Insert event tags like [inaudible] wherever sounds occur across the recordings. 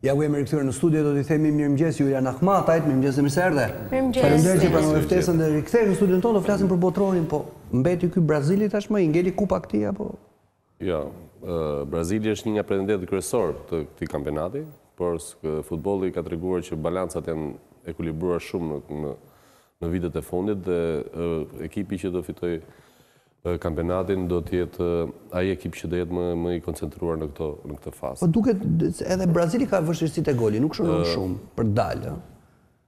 Ja u e më rikëtyrë në studio, do t'i themi mirë mëgjes, ju janë mirë mëgjes e mirë sërde. Mirë mëgjes. Falemder që pra në dhe rikëtyrë në studio në tonë, do flasim për botronin, po mbeti këj Brazili tashmë, i ngelli kupa këtia, po? Ja, jo, Brazili është një nga pretendet kërësor të këti kampenati, por futboli ka të reguar që e janë ekulibruar shumë në vitet e fundit, dhe ekipi që do fitoj kampionatin do të jetë ai ekip që do jetë më më i koncentruar në këtë në këtë fazë. Po duket edhe Brazili ka vështirësitë e golit, nuk shënon shumë për dalë.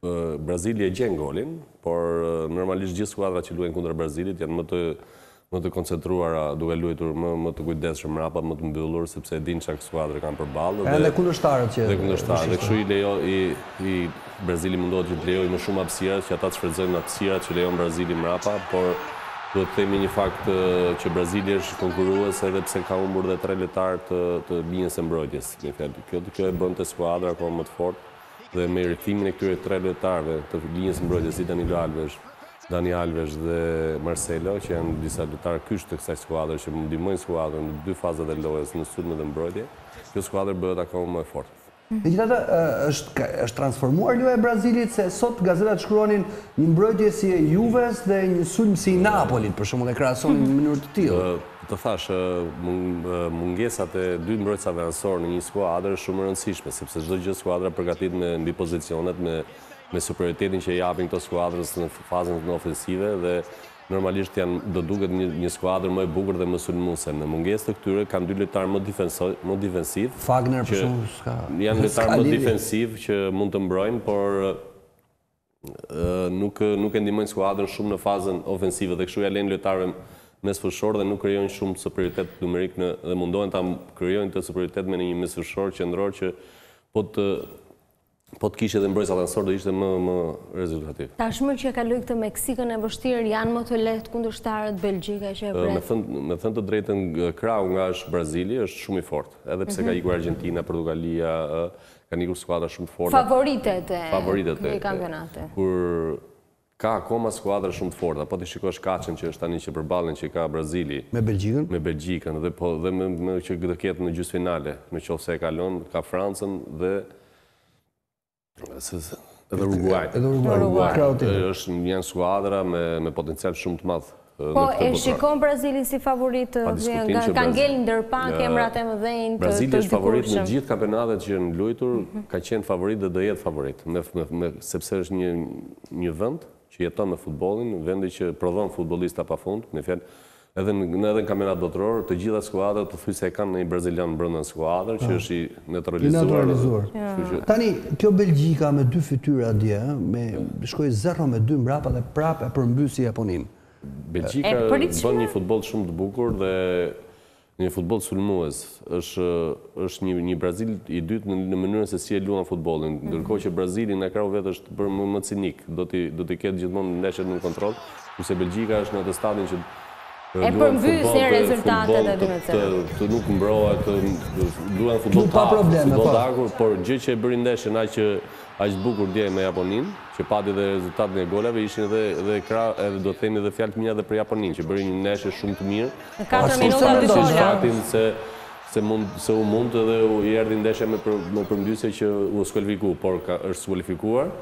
Ëh Brazili e gjen golin, por normalisht gjithë skuadrat që luajnë kundër Brazilit janë më të më të koncentruara duke luajtur më më të kujdesshëm mbrapa, më të mbyllur sepse e din çka skuadra kanë përballë. Edhe kundërshtarët që dhe kundërshtarët, dhe kështu i lejo i i Brazili mundohet të lejojë më shumë hapësira, që ata të shfrytëzojnë hapësirat që lejon Brazili mbrapa, por dhe të themi një fakt që Brazili është konkurues edhe pse ka umbur dhe tre letar të, të linjës e mbrojtjes. kjo të kjo e bënd të skuadra ako më të fort dhe me rritimin e këtyre tre letarve të linjës e mbrojtjes i Danilo Alves, Dani Alves dhe Marcelo, që janë disa letar kysh të kësaj skuadrë që më dimojnë skuadrën në dy fazët e lojës në sudme dhe mbrojtje, kjo skuadrë bëhet ako më e fortë. Dhe gjitha të është transformuar Lua e Brazilit, se sot gazetat shkruanin një mbrojtje si e Juves dhe një sulm si i Napolit, për shumë dhe krasonin në mënyrë të tilë. Të thash, mungesat e dy mbrojtësave ansorë në një skuadrë shumë rëndësishme, sepse gjithë gjithë skuadrë përgatit me mbi pozicionet, me superioritetin që japin të skuadrës në fazën të në ofensive, dhe normalisht janë do duket një një skuadër më e bukur dhe më sulmuese. Në mungesë të këtyre kanë dy lojtarë më defensiv, më defensiv. Fagner për shkak s'ka. Janë [laughs] lojtarë më defensiv që mund të mbrojnë, por nuk nuk e ndihmojnë skuadrën shumë në fazën ofensive dhe kështu ja lënë lojtarëve mesfushor dhe nuk krijojnë shumë superioritet numerik në dhe mundohen ta krijojnë të superioritet me një mesfushor qendror që po të po të kishe dhe mbrojtë alansor dhe ishte më rezultativ. Ta shmër që ka lukë të Meksikën e vështirë, janë më të letë kundër shtarët Belgjika që e bretë? Me thënë të drejtën, krau nga është Brazili është shumë i fort, edhe pse ka mhm. ikur Argentina, Portugalia, ka ikur skuadra shumë fort. Favoritet e kampionate. Kur ka akoma skuadra shumë fort, apo të shikosh kachen që është tani që përbalen që ka Brazili. Me Belgjikën? Me Belgjikën, dhe po, në e kalon, ka Francën dhe Brazili Edhe Uruguay. Edhe Uruguay. Është një janë skuadra me, me potencial shumë të madhë. Po, e shikon Brazilin si favorit të vjen, dërpa, ka ngellë më e më dhejnë të Brazilin është favorit në gjithë kampenatet që në lujtur, mhm. ka qenë favorit dhe dhe jetë favorit, me, sepse është një, një vënd që jeton me futbolin, vendi që prodhon futbolista pa fund, në fjallë, edhe në edhe në kamerat botëror, të gjitha skuadrat të thuj se e kanë në i Brazilian brëndën skuadrë, që ah. është i neutralizuar. Tani, kjo Belgjika me dy fytyra dje, eh, me shkoj 0 me 2 mrapa dhe prapë e përmbysi Japonim. Belgjika bën një futbol shumë të bukur dhe një futbol sulmues. është një, një Brazil i dytë në, mënyrën se si e luan futbolin, mhm. ndërkohë që Brazili në krau vetë është bërë më, më cinik, do t'i ketë gjithmonë në Belgjika është në atë që E përmbyës një rezultatet edhe dhe në të të të nuk mbroa, të duen futbol të akur, po. por gjë që e ndeshën na që është bukur dje me Japonin, që pati dhe rezultatën e goleve, ishin dhe kra, edhe do të themi dhe fjallë të minja dhe për Japonin, që bërin një neshe shumë të mirë. Në 4 minuta të të të të Se u mund të edhe u të të me me të që u të por të është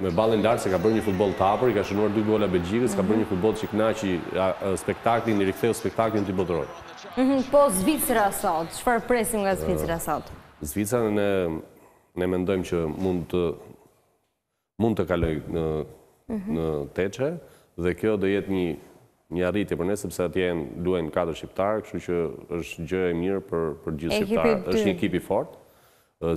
me balen lartë se ka bërë një futbol të apër, i ka shënuar dy gola Belgjikës, ka bërë një futbol që këna që spektaklin, një riktheu spektaklin të i botëror. Mhm, po, Zvicra sot, qëfar presim nga Zvicra sot? Zvicra ne mendojmë që mund të kaloj në mhm. teqe, dhe kjo dhe jetë një një arritje për nesë, pëse atje duen luajnë katër shqiptarë, kështu që është gjë e mirë për gjithë shqiptarë, është një ekipi fort,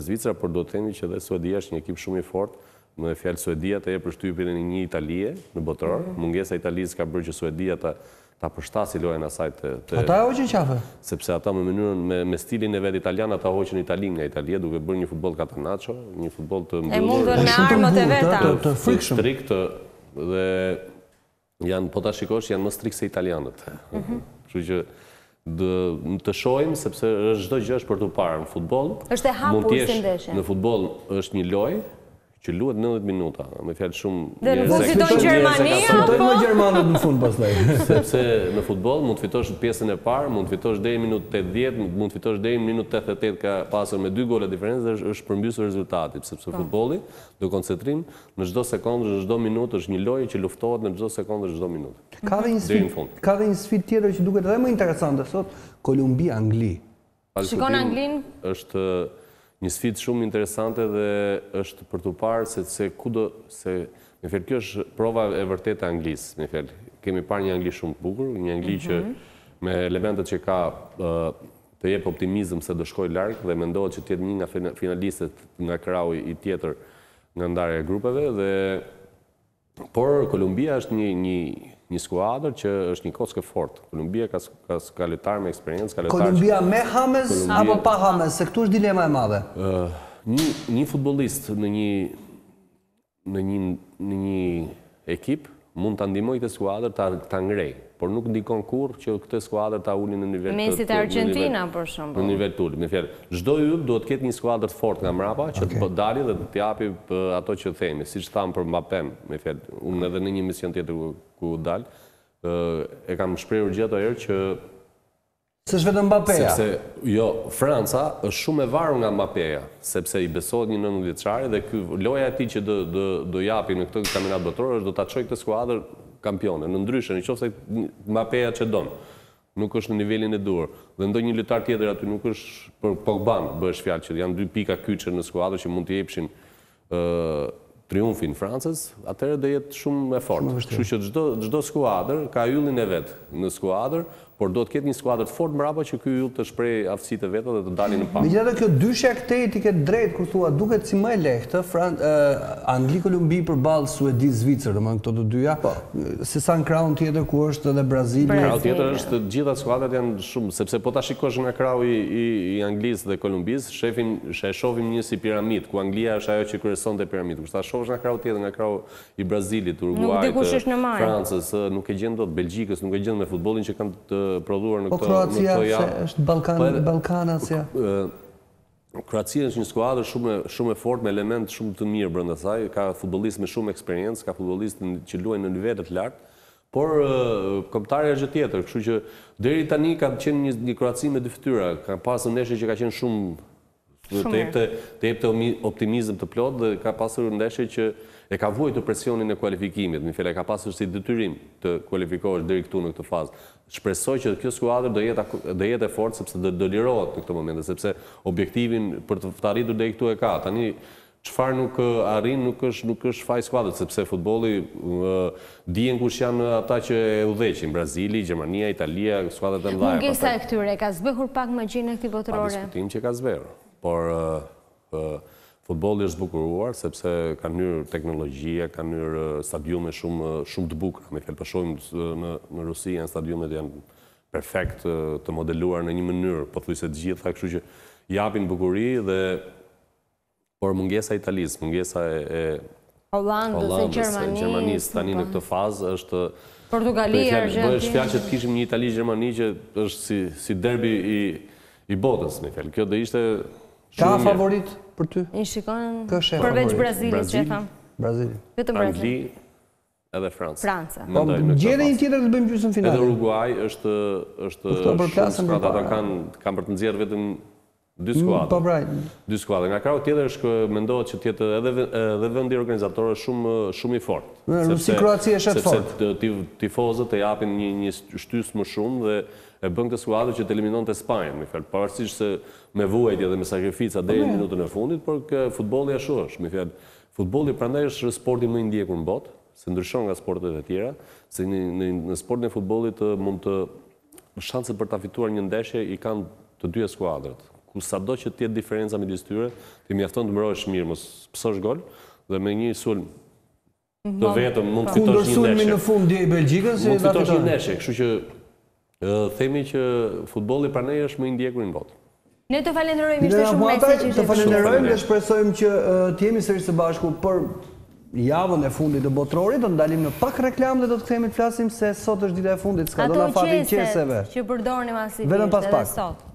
Zvicra, për do të themi që dhe Suedia është një ekip shumë i fort, në fjallë Suedia të e përshtypin e një Italije në botëror mhm. Mungesa Italijës ka bërë që Suedia të ta përshtasi lojën asaj të... Ata e hoqin qafë? Sepse ata me mënyrën, me stilin e vetë italian, ata hoqin italin nga Italije duke bërë një futbol katanacho, një futbol të... E mundur në armët e veta. Të frikshëm. të dhe janë, po ta shikosh, janë më strikë se italianët. Mhm. Që që të shojmë, sepse është dhe gjësh për të parë në futbol. është e hapur Në futbol është një lojë, që luat 90 minuta, me fjallë shumë... Dhe në fund fitoj Gjermani, a po? në Gjermanët në fund pas [laughs] Sepse në futbol mund të fitosh pjesën e parë, mund të fitosh dhej i minut të djetë, mund të fitosh dhej i minut të të të ka pasur me dy gole diferenës, dhe është përmbjusë rezultati, sepse futboli dhe koncentrim në gjdo sekundër, në gjdo minut, është një lojë që luftohet në gjdo sekundër, në gjdo minut. Ka dhe një sfit tjetër që duket dhe më interesantë, një sfit shumë interesante dhe është për të parë se se ku do, se, me fjerë, kjo është prova e vërtet e anglisë, me fjerë, kemi parë një angli shumë bukur, një angli që mhm. me elementet që ka të jep optimizm se do shkoj larkë dhe me ndohet që tjetë një nga finalistet nga krauj i tjetër nga ndarja grupeve dhe, por, Kolumbia është një, një, një skuadër që është një kockë fort. Kolumbia ka ka ka lojtar me eksperiencë, ka lojtar. Kolumbia me Hames apo pa Hames, se këtu është dilema e madhe. Ë, një një futbollist në një në një në një ekip mund të ndimoj të skuadrë të ngrej, por nuk ndikon kur që këtë skuadrë të ullin në nivel të ullin. Mesit e Argentina, për shumë. Në nivel të ullin, me fjerë. Zdoj ullë duhet këtë një skuadrë të fort nga mrapa, që të dali dhe të tjapi ato që themi. Si që thamë për mbapem, me fjerë, unë edhe në një mision tjetër ku dalë, e kam shprejur gjithë të erë që Se është vetëm Mbappeja? Sepse, jo, Franca është shumë e varu nga Mbappeja, sepse i besohet një nënë vjetësari dhe kë loja ti që do japi në këtë kamerat bëtorë është do të atëshoj këtë skuadrë kampione, në ndryshën, i qofë se Mbappeja që donë, nuk është në nivelin e durë, dhe ndoj një lëtar tjetër aty nuk është për Pogban, bësh shfjallë që janë dy pika kyqër në skuadrë që mund të jepshin triumfin Francës, atërë dhe jetë shumë e fort. Shushë që gjdo skuadrë, ka yullin e vetë në skuadrë, por do të ketë një skuadrë të fort mbrapa që ky yll të shprehë aftësitë vetë dhe të dalin në pamje. Megjithatë kjo dyshja këtej ti ke drejt kur thua duket si më e lehtë Fran Angli Kolumbi përballë Suedi Zvicër, domethënë këto të dyja, po. se sa në kraun tjetër ku është edhe Brazili. Kraun tjetër është të gjitha skuadrat janë shumë sepse po ta shikosh nga krau i, i, Anglisë dhe Kolumbis, shefin she shohim një si piramidë, ku Anglia është ajo që kryesonte piramidën. Kur ta shohësh nga krau tjetër, nga krau i Brazilit, Uruguayit, Francës, nuk e gjen dot Belgjikës, nuk e gjen me futbollin që kanë të prodhuar në këto janë. Po Kroacia është Balkana po si Kroacia është një skuadrë shumë e fort, me element shumë të mirë brënda saj, ka futbolist me shumë eksperiencë, ka futbolist që luaj në nivetet lartë, por komptarja është tjetër, këshu që deri tani ka qenë një Kroacia me dyftyra, ka pasë në neshe që ka qenë shumë Të jepte, të optimizm të plot dhe ka pasur ndeshe që e ka të presionin e kualifikimit. Në fjellë, ka pasur si dëtyrim të kualifikohesh dhe këtu në këtë fazë. Shpresoj që kjo skuadrë do jetë, do jetë e fortë sepse do, do lirohet në këtë moment, sepse objektivin për të arritur dhe këtu e ka. Tani, qëfar nuk arrin, nuk është, nuk është faj skuadrë, sepse futboli uh, dijen kush janë ata që e udheqin, Brazili, Gjermania, Italia, skuadrët e mdhaja. Mungesa e këtyre, ka zbehur pak më gjinë e botërore? Pa diskutim që ka zbehur por uh, uh, futbolli është zbukuruar sepse ka hyrë teknologjia, ka hyrë uh, stadiume shumë uh, shumë të bukura. Me fjalë po shohim në në Rusi stadiumet janë perfekt të modeluar në një mënyrë, pothuajse të gjitha, kështu që japin bukuri dhe por mungesa italisë, mungesa e, Hollandës, e Gjermanisë, tani në po. këtë fazë është Portugalia, Argentina. Bëhet fjalë që të kishim një Itali-Gjermani që është si si derbi i i botës, në fjalë. Kjo do ishte Ka favorit për ty? Në shikon përveç Brazili, që e tham. Brazilit. Vetëm Brazili. edhe Franca. Franca. Po, gjede një tjetër të bëjmë gjusën finale. Edhe Uruguay është po, shumë Ata kanë për të nëzjerë vetëm Dy skuadra. Mm, po pra. Dy skuadra. Nga krau tjetër është mendohet që tjetër edhe edhe vendi organizator është shumë shumë i fortë. Rusi Kroacia është fort. Sepse tifozët e japin një një shtys më shumë dhe e bën këtë skuadër që të eliminonte Spanjën, më fal. Pavarësisht se me vuajtje dhe me sakrifica deri po, në minutën e fundit, por kë futbolli ashtu është, më fal. Futbolli prandaj është sporti më i ndjekur në botë, se ndryshon nga sportet e tjera, se në në, sportin e futbollit mund të shanset për ta fituar një ndeshje i kanë të dyja skuadrat ku sa do që tjetë diferenza me disë tyre, ti mjafton të mërojsh mirë, mos pësosh gol, dhe me një sulm mhm. të vetëm mund të fitosh një neshek. Kundër sulmi në fund dje i Belgjikës? Mund të fitosh një neshek, shu që themi që futbolli pra ne është më indjekur në botë. Ne të falenderojmë, ishte shumë mesi që ishte shumë. Të falenderojmë dhe shpresojmë që të jemi sërri së bashku për javën e fundit të botrorit, të ndalim në pak reklam dhe do të këthemi të flasim se sot është dita e fundit, s'ka do në fatin qeseve. Ato qese që përdojnë i masifisht edhe sot.